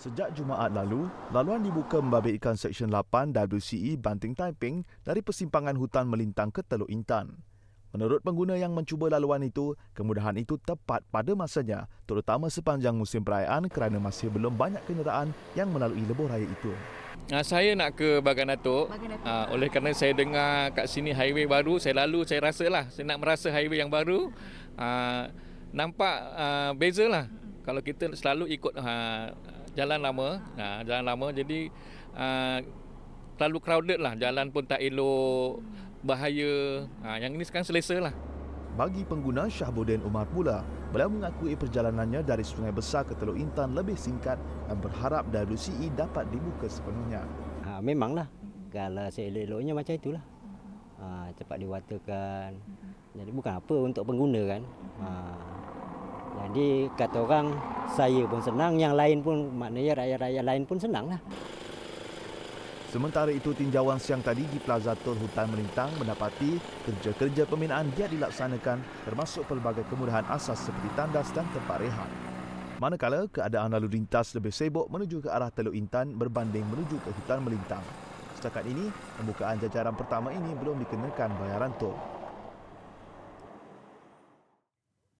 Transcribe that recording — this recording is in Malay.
Sejak Jumaat lalu, laluan dibuka membabitkan Seksyen 8 WCE Banting Taiping dari persimpangan hutan melintang ke Teluk Intan. Menurut pengguna yang mencuba laluan itu, kemudahan itu tepat pada masanya, terutama sepanjang musim perayaan kerana masih belum banyak kenderaan yang melalui lebuh raya itu. Nah, saya nak ke Bagan Datuk. Bagan Datuk. Ah, oleh kerana saya dengar kat sini highway baru, saya lalu, saya rasalah. Saya nak merasa highway yang baru. Ah, nampak ha, bezalah. Kalau kita selalu ikut jalan lama ha. jalan lama jadi ha, terlalu crowded lah jalan pun tak elok bahaya ha, yang ini sekarang selesa lah bagi pengguna Syahbudin Umar pula, beliau mengakui perjalanannya dari Sungai Besar ke Teluk Intan lebih singkat dan berharap WCE dapat dibuka sepenuhnya. Ha, memanglah, kalau seelok-eloknya macam itulah. Ha, cepat diwatakan. Jadi bukan apa untuk pengguna kan. Ha, jadi kata orang saya pun senang, yang lain pun maknanya rakyat-rakyat lain pun senang lah. Sementara itu tinjauan siang tadi di Plaza Tun Hutan Merintang mendapati kerja-kerja pembinaan dia dilaksanakan termasuk pelbagai kemudahan asas seperti tandas dan tempat rehat. Manakala keadaan lalu lintas lebih sibuk menuju ke arah Teluk Intan berbanding menuju ke Hutan Melintang. Setakat ini, pembukaan jajaran pertama ini belum dikenakan bayaran tol.